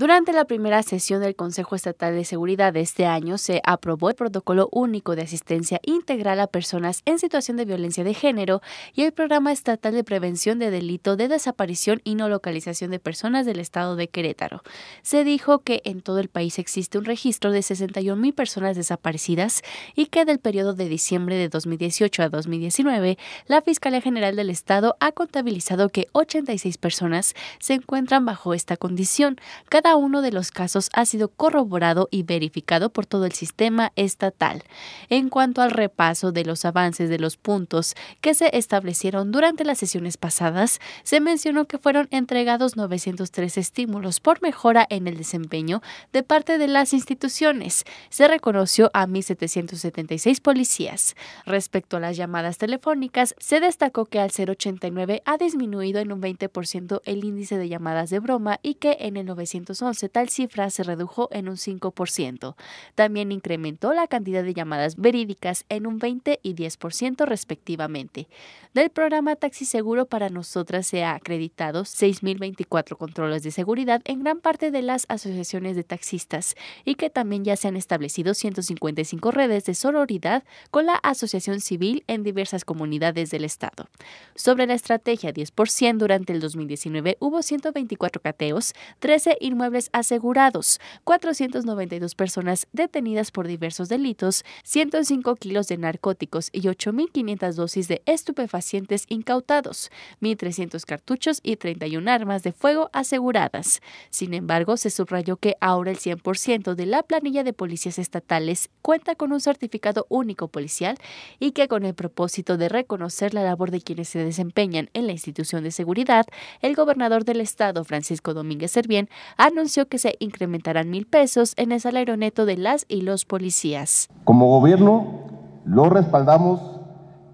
Durante la primera sesión del Consejo Estatal de Seguridad de este año se aprobó el Protocolo Único de Asistencia Integral a Personas en Situación de Violencia de Género y el Programa Estatal de Prevención de Delito de Desaparición y No Localización de Personas del Estado de Querétaro. Se dijo que en todo el país existe un registro de 61.000 personas desaparecidas y que del periodo de diciembre de 2018 a 2019, la Fiscalía General del Estado ha contabilizado que 86 personas se encuentran bajo esta condición. Cada uno de los casos ha sido corroborado y verificado por todo el sistema estatal. En cuanto al repaso de los avances de los puntos que se establecieron durante las sesiones pasadas, se mencionó que fueron entregados 903 estímulos por mejora en el desempeño de parte de las instituciones. Se reconoció a 1.776 policías. Respecto a las llamadas telefónicas, se destacó que al 089 ha disminuido en un 20% el índice de llamadas de broma y que en el 900 tal cifra se redujo en un 5%. También incrementó la cantidad de llamadas verídicas en un 20 y 10% respectivamente. Del programa Taxi Seguro para nosotras se ha acreditado 6.024 controles de seguridad en gran parte de las asociaciones de taxistas y que también ya se han establecido 155 redes de sororidad con la asociación civil en diversas comunidades del estado. Sobre la estrategia 10% durante el 2019 hubo 124 cateos, 13 y 9 asegurados, 492 personas detenidas por diversos delitos, 105 kilos de narcóticos y 8.500 dosis de estupefacientes incautados, 1.300 cartuchos y 31 armas de fuego aseguradas. Sin embargo, se subrayó que ahora el 100% de la planilla de policías estatales cuenta con un certificado único policial y que con el propósito de reconocer la labor de quienes se desempeñan en la institución de seguridad, el gobernador del estado, Francisco Domínguez Servién, ha anunció que se incrementarán mil pesos en el salario neto de las y los policías. Como gobierno, lo respaldamos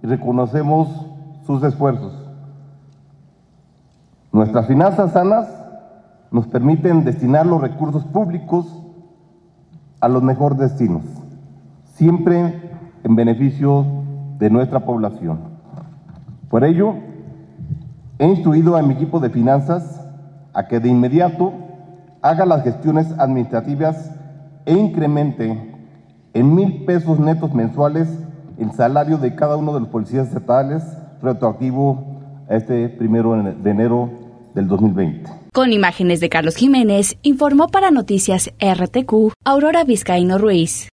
y reconocemos sus esfuerzos. Nuestras finanzas sanas nos permiten destinar los recursos públicos a los mejores destinos, siempre en beneficio de nuestra población. Por ello, he instruido a mi equipo de finanzas a que de inmediato haga las gestiones administrativas e incremente en mil pesos netos mensuales el salario de cada uno de los policías estatales retroactivo a este primero de enero del 2020. Con imágenes de Carlos Jiménez, informó para Noticias RTQ Aurora Vizcaíno Ruiz.